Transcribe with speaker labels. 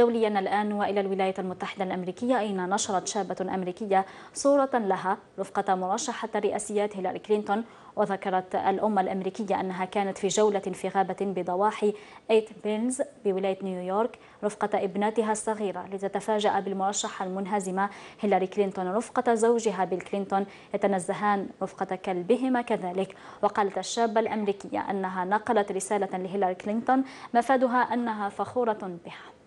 Speaker 1: دوليا الآن وإلى الولايات المتحدة الأمريكية أين نشرت شابة أمريكية صورة لها رفقة مرشحة الرئاسيات هيلاري كلينتون وذكرت الأمة الأمريكية أنها كانت في جولة في غابة بضواحي إيت بيلز بولاية نيويورك رفقة ابنتها الصغيرة لتتفاجأ بالمرشحة المنهزمة هيلاري كلينتون رفقة زوجها بيل كلينتون يتنزهان رفقة كلبهما كذلك وقالت الشابة الأمريكية أنها نقلت رسالة لهيلاري كلينتون مفادها أنها فخورة بها